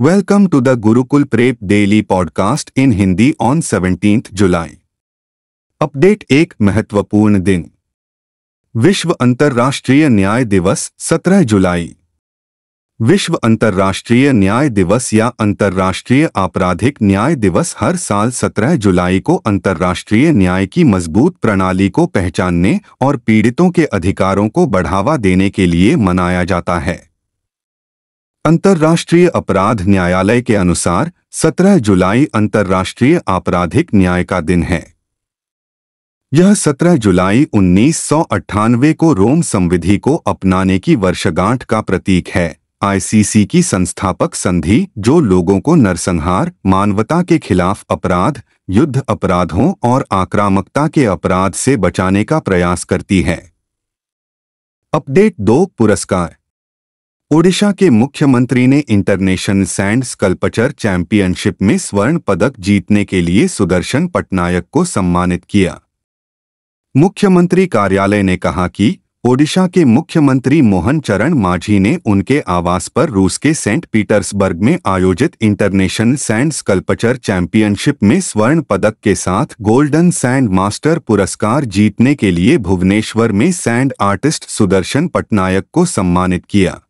welcome to the Gurukul prep daily podcast in Hindi on 17th July update एक महत्वपूर्ण दिन विश्व अंतर्राष्ट्रीय न्याय दिवस 17 जुलाई विश्व अंतर्राष्ट्रीय न्याय दिवस या अंतर्राष्ट्रीय आपराधिक न्याय दिवस हर साल 17 जुलाई को अंतर्राष्ट्रीय न्याय की मजबूत प्रणाली को पहचानने और पीड़ितों के अधिकारों को बढ़ावा देने के लिए मनाया जाता है अंतर्राष्ट्रीय अपराध न्यायालय के अनुसार 17 जुलाई अंतर्राष्ट्रीय आपराधिक न्याय का दिन है यह 17 जुलाई उन्नीस को रोम संविधि को अपनाने की वर्षगांठ का प्रतीक है आईसीसी की संस्थापक संधि जो लोगों को नरसंहार मानवता के खिलाफ अपराध युद्ध अपराधों और आक्रामकता के अपराध से बचाने का प्रयास करती है अपडेट दो पुरस्कार ओडिशा के मुख्यमंत्री ने इंटरनेशनल सैंड स्कल्पचर चैंपियनशिप में स्वर्ण पदक जीतने के लिए सुदर्शन पटनायक को सम्मानित किया मुख्यमंत्री कार्यालय ने कहा कि ओडिशा के मुख्यमंत्री मोहन चरण माझी ने उनके आवास पर रूस के सेंट पीटर्सबर्ग में आयोजित इंटरनेशनल सैंड स्कल्पचर चैंपियनशिप में स्वर्ण पदक के साथ गोल्डन सैंड मास्टर पुरस्कार जीतने के लिए भुवनेश्वर में सैंड आर्टिस्ट सुदर्शन पटनायक को सम्मानित किया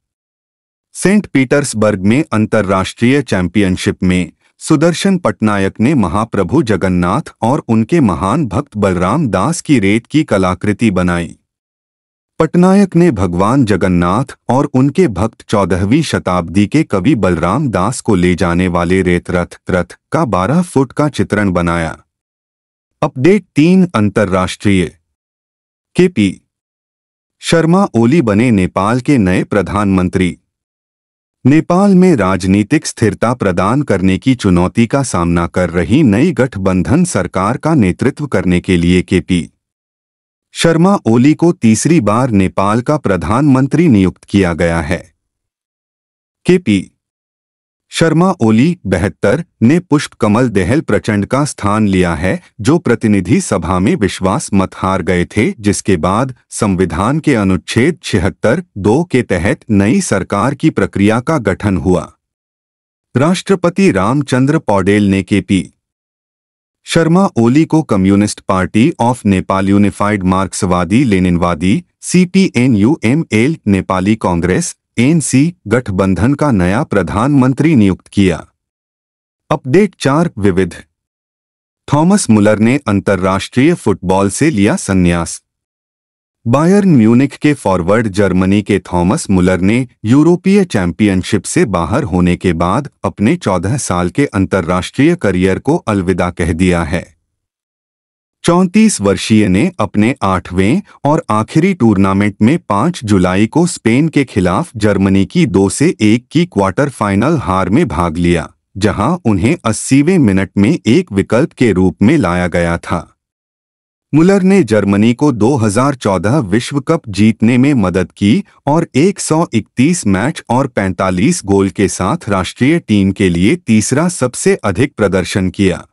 सेंट पीटर्सबर्ग में अंतर्राष्ट्रीय चैंपियनशिप में सुदर्शन पटनायक ने महाप्रभु जगन्नाथ और उनके महान भक्त बलराम दास की रेत की कलाकृति बनाई पटनायक ने भगवान जगन्नाथ और उनके भक्त चौदहवीं शताब्दी के कवि बलराम दास को ले जाने वाले रेत रथ रथ का 12 फुट का चित्रण बनाया अपडेट तीन अंतर्राष्ट्रीय केपी शर्मा ओली बने नेपाल के नए प्रधानमंत्री नेपाल में राजनीतिक स्थिरता प्रदान करने की चुनौती का सामना कर रही नई गठबंधन सरकार का नेतृत्व करने के लिए केपी शर्मा ओली को तीसरी बार नेपाल का प्रधानमंत्री नियुक्त किया गया है केपी शर्मा ओली बेहतर ने पुष्प कमल देहल प्रचंड का स्थान लिया है जो प्रतिनिधि सभा में विश्वास मत हार गए थे जिसके बाद संविधान के अनुच्छेद छिहत्तर दो के तहत नई सरकार की प्रक्रिया का गठन हुआ राष्ट्रपति रामचंद्र पौडेल ने के पी शर्मा ओली को communist party of Nepal unified मार्क्सवादी लेनिनवादी C P N U M L Nepali Congress NC गठबंधन का नया प्रधानमंत्री नियुक्त किया अपडेट चार विविध थॉमस मुलर ने अंतर्राष्ट्रीय फुटबॉल से लिया संन्यास बायर्न म्यूनिक के फॉरवर्ड जर्मनी के थॉमस मुलर ने यूरोपीय चैंपियनशिप से बाहर होने के बाद अपने 14 साल के अंतर्राष्ट्रीय करियर को अलविदा कह दिया है चौंतीस वर्षीय ने अपने आठवें और आखिरी टूर्नामेंट में 5 जुलाई को स्पेन के खिलाफ जर्मनी की दो से एक की क्वार्टर फाइनल हार में भाग लिया जहां उन्हें अस्सीवें मिनट में एक विकल्प के रूप में लाया गया था मुलर ने जर्मनी को 2014 विश्व कप जीतने में मदद की और 131 मैच और 45 गोल के साथ राष्ट्रीय टीम के लिए तीसरा सबसे अधिक प्रदर्शन किया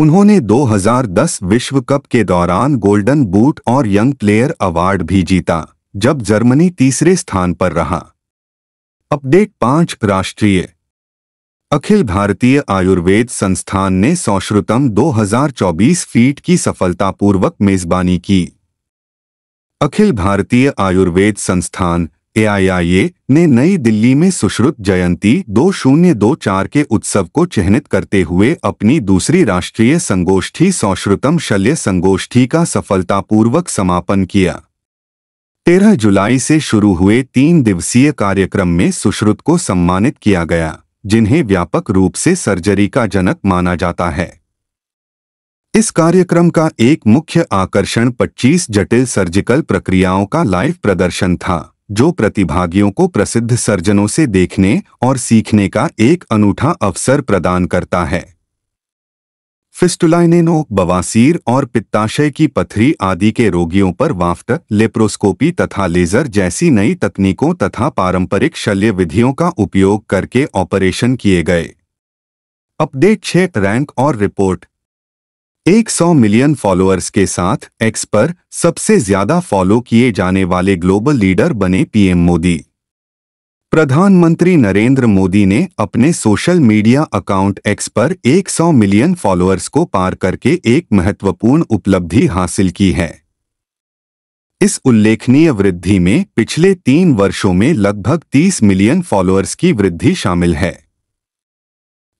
उन्होंने 2010 विश्व कप के दौरान गोल्डन बूट और यंग प्लेयर अवार्ड भी जीता जब जर्मनी तीसरे स्थान पर रहा अपडेट पांच राष्ट्रीय अखिल भारतीय आयुर्वेद संस्थान ने सौश्रुतम 2024 फीट की सफलतापूर्वक मेजबानी की अखिल भारतीय आयुर्वेद संस्थान एआईआईए ने नई दिल्ली में सुश्रुत जयंती 2024 के उत्सव को चिन्हित करते हुए अपनी दूसरी राष्ट्रीय संगोष्ठी सौश्रुतम शल्य संगोष्ठी का सफलतापूर्वक समापन किया तेरह जुलाई से शुरू हुए तीन दिवसीय कार्यक्रम में सुश्रुत को सम्मानित किया गया जिन्हें व्यापक रूप से सर्जरी का जनक माना जाता है इस कार्यक्रम का एक मुख्य आकर्षण 25 जटिल सर्जिकल प्रक्रियाओं का लाइव प्रदर्शन था जो प्रतिभागियों को प्रसिद्ध सर्जनों से देखने और सीखने का एक अनूठा अवसर प्रदान करता है फिस्टुलाइनेनो बवासीर और पित्ताशय की पथरी आदि के रोगियों पर वाफ्ट लेप्रोस्कोपी तथा लेजर जैसी नई तकनीकों तथा पारंपरिक शल्य विधियों का उपयोग करके ऑपरेशन किए गए अपडेट छः रैंक और रिपोर्ट 100 मिलियन फॉलोअर्स के साथ एक्स पर सबसे ज्यादा फॉलो किए जाने वाले ग्लोबल लीडर बने पीएम मोदी प्रधानमंत्री नरेंद्र मोदी ने अपने सोशल मीडिया अकाउंट एक्स पर 100 मिलियन फॉलोअर्स को पार करके एक महत्वपूर्ण उपलब्धि हासिल की है इस उल्लेखनीय वृद्धि में पिछले तीन वर्षों में लगभग 30 मिलियन फॉलोअर्स की वृद्धि शामिल है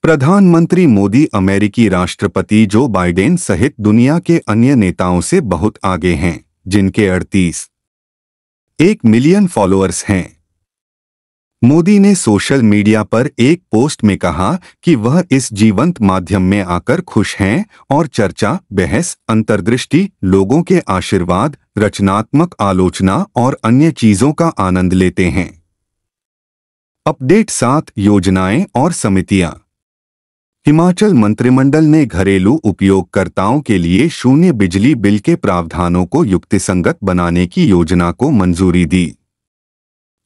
प्रधानमंत्री मोदी अमेरिकी राष्ट्रपति जो बाइडेन सहित दुनिया के अन्य नेताओं से बहुत आगे हैं जिनके अड़तीस एक मिलियन फॉलोअर्स हैं मोदी ने सोशल मीडिया पर एक पोस्ट में कहा कि वह इस जीवंत माध्यम में आकर खुश हैं और चर्चा बहस अंतर्दृष्टि लोगों के आशीर्वाद रचनात्मक आलोचना और अन्य चीजों का आनंद लेते हैं अपडेट सात योजनाएं और समितियां हिमाचल मंत्रिमंडल ने घरेलू उपयोगकर्ताओं के लिए शून्य बिजली बिल के प्रावधानों को युक्तिसंगत बनाने की योजना को मंजूरी दी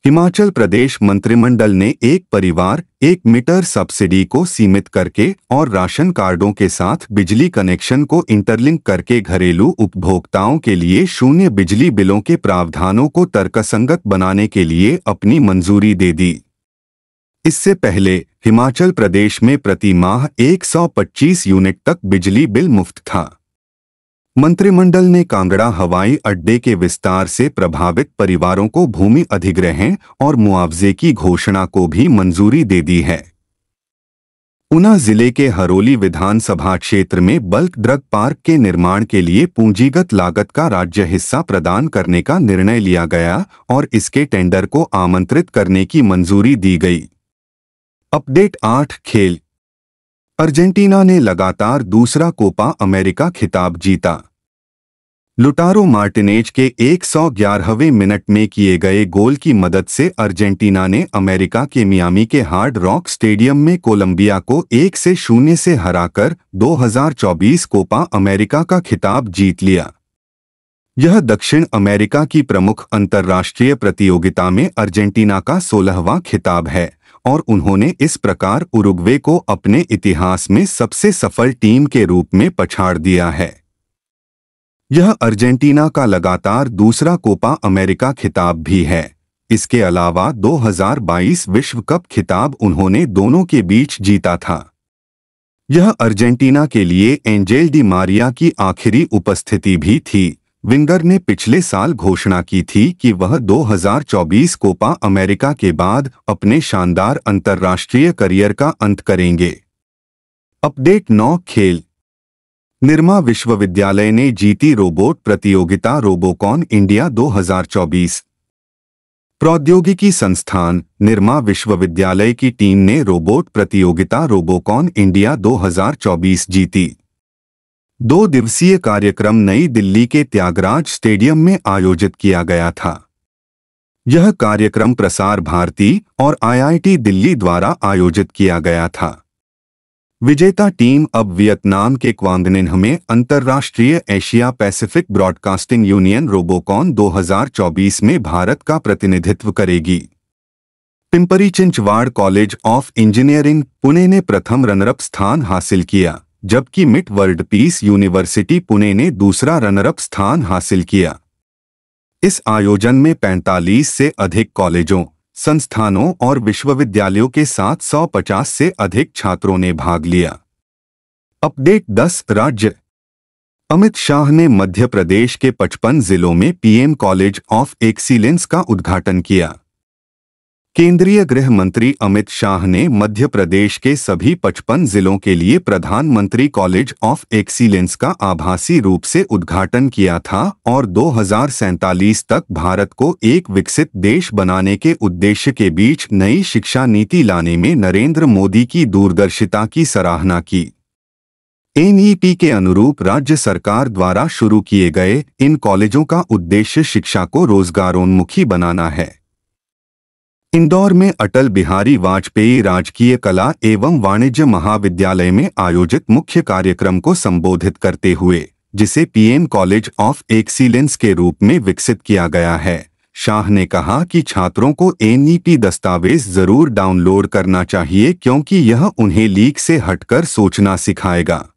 हिमाचल प्रदेश मंत्रिमंडल ने एक परिवार एक मीटर सब्सिडी को सीमित करके और राशन कार्डों के साथ बिजली कनेक्शन को इंटरलिंक करके घरेलू उपभोक्ताओं के लिए शून्य बिजली बिलों के प्रावधानों को तर्कसंगत बनाने के लिए अपनी मंजूरी दे दी इससे पहले हिमाचल प्रदेश में प्रति माह 125 यूनिट तक बिजली बिल मुफ्त था मंत्रिमंडल ने कांगड़ा हवाई अड्डे के विस्तार से प्रभावित परिवारों को भूमि अधिग्रहण और मुआवजे की घोषणा को भी मंजूरी दे दी है ऊना जिले के हरोली विधानसभा क्षेत्र में बल्क ड्रग पार्क के निर्माण के लिए पूंजीगत लागत का राज्य हिस्सा प्रदान करने का निर्णय लिया गया और इसके टेंडर को आमंत्रित करने की मंजूरी दी गई अपडेट आठ खेल अर्जेंटीना ने लगातार दूसरा कोपा अमेरिका खिताब जीता लुटारो मार्टिनेज के 111वें मिनट में किए गए गोल की मदद से अर्जेंटीना ने अमेरिका के मियामी के हार्ड रॉक स्टेडियम में कोलंबिया को एक से शून्य से हराकर 2024 कोपा अमेरिका का खिताब जीत लिया यह दक्षिण अमेरिका की प्रमुख अंतर्राष्ट्रीय प्रतियोगिता में अर्जेंटीना का सोलहवां खिताब है और उन्होंने इस प्रकार उरुग्वे को अपने इतिहास में सबसे सफल टीम के रूप में पछाड़ दिया है यह अर्जेंटीना का लगातार दूसरा कोपा अमेरिका खिताब भी है इसके अलावा 2022 विश्व कप खिताब उन्होंने दोनों के बीच जीता था यह अर्जेंटीना के लिए एंजेल डी मारिया की आखिरी उपस्थिति भी थी विंगर ने पिछले साल घोषणा की थी कि वह 2024 कोपा अमेरिका के बाद अपने शानदार अंतर्राष्ट्रीय करियर का अंत करेंगे अपडेट 9 खेल निर्मा विश्वविद्यालय ने जीती रोबोट प्रतियोगिता रोबोकॉन इंडिया 2024 प्रौद्योगिकी संस्थान निर्मा विश्वविद्यालय की टीम ने रोबोट प्रतियोगिता रोबोकॉन इंडिया 2024 जीती दो दिवसीय कार्यक्रम नई दिल्ली के त्यागराज स्टेडियम में आयोजित किया गया था यह कार्यक्रम प्रसार भारती और आईआईटी दिल्ली द्वारा आयोजित किया गया था विजेता टीम अब वियतनाम के क्वांगनिन्ह में अंतर्राष्ट्रीय Asia Pacific broadcasting union Robocon 2024 में भारत का प्रतिनिधित्व करेगी Pimpri Chinchwad college of engineering Pune ने प्रथम रनरअप स्थान हासिल किया जबकि मिट वर्ल्ड पीस यूनिवर्सिटी पुणे ने दूसरा रनरअप स्थान हासिल किया इस आयोजन में 45 से अधिक कॉलेजों संस्थानों और विश्वविद्यालयों के साथ पचास से अधिक छात्रों ने भाग लिया अपडेट 10 राज्य अमित शाह ने मध्य प्रदेश के 55 जिलों में पीएम कॉलेज ऑफ एक्सीलेंस का उद्घाटन किया केंद्रीय गृह मंत्री अमित शाह ने मध्य प्रदेश के सभी 55 जिलों के लिए प्रधानमंत्री कॉलेज ऑफ एक्सीलेंस का आभासी रूप से उद्घाटन किया था और दो तक भारत को एक विकसित देश बनाने के उद्देश्य के बीच नई शिक्षा नीति लाने में नरेंद्र मोदी की दूरदर्शिता की सराहना की एनईपी के अनुरूप राज्य सरकार द्वारा शुरू किए गए इन कॉलेजों का उद्देश्य शिक्षा को रोजगारोन्मुखी बनाना है इंदौर में अटल बिहारी वाजपेयी राजकीय कला एवं वाणिज्य महाविद्यालय में आयोजित मुख्य कार्यक्रम को संबोधित करते हुए जिसे पीएम कॉलेज ऑफ एक्सीलेंस के रूप में विकसित किया गया है शाह ने कहा कि छात्रों को एनईपी e दस्तावेज जरूर डाउनलोड करना चाहिए क्योंकि यह उन्हें लीक से हटकर सोचना सिखाएगा